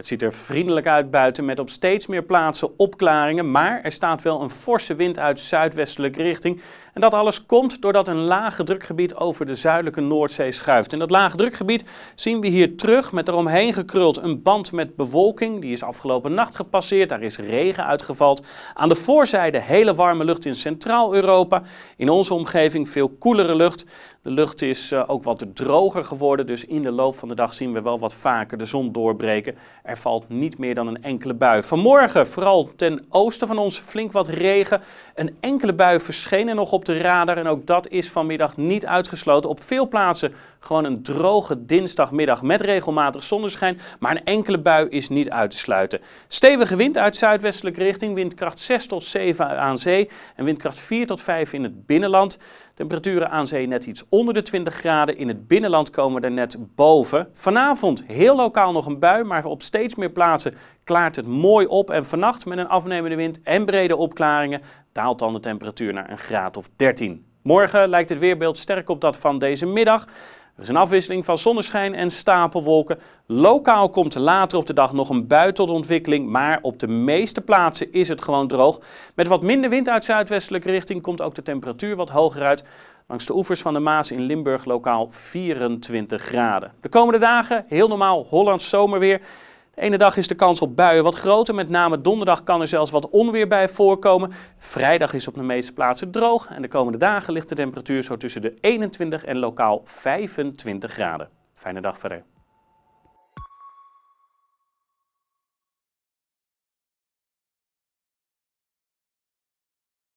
Het ziet er vriendelijk uit buiten met op steeds meer plaatsen opklaringen, maar er staat wel een forse wind uit zuidwestelijke richting. En dat alles komt doordat een lage drukgebied over de zuidelijke Noordzee schuift. En dat lage drukgebied zien we hier terug met eromheen gekruld een band met bewolking. Die is afgelopen nacht gepasseerd, daar is regen uitgevald. Aan de voorzijde hele warme lucht in Centraal-Europa. In onze omgeving veel koelere lucht. De lucht is eh, ook wat droger geworden, dus in de loop van de dag zien we wel wat vaker de zon doorbreken. Er valt niet meer dan een enkele bui. Vanmorgen, vooral ten oosten van ons, flink wat regen. Een enkele bui verscheen er nog op de radar en ook dat is vanmiddag niet uitgesloten. Op veel plaatsen gewoon een droge dinsdagmiddag met regelmatig zonneschijn, maar een enkele bui is niet uit te sluiten. Stevige wind uit zuidwestelijke richting, windkracht 6 tot 7 aan zee en windkracht 4 tot 5 in het binnenland. Temperaturen aan zee net iets onder de 20 graden. In het binnenland komen we er net boven. Vanavond heel lokaal nog een bui, maar op steeds meer plaatsen klaart het mooi op. En vannacht met een afnemende wind en brede opklaringen daalt dan de temperatuur naar een graad of 13. Morgen lijkt het weerbeeld sterk op dat van deze middag. Er is een afwisseling van zonneschijn en stapelwolken. Lokaal komt later op de dag nog een bui tot ontwikkeling, maar op de meeste plaatsen is het gewoon droog. Met wat minder wind uit zuidwestelijke richting komt ook de temperatuur wat hoger uit. Langs de oevers van de Maas in Limburg lokaal 24 graden. De komende dagen heel normaal Hollands zomerweer ene dag is de kans op buien wat groter. Met name donderdag kan er zelfs wat onweer bij voorkomen. Vrijdag is op de meeste plaatsen droog. En de komende dagen ligt de temperatuur zo tussen de 21 en lokaal 25 graden. Fijne dag verder.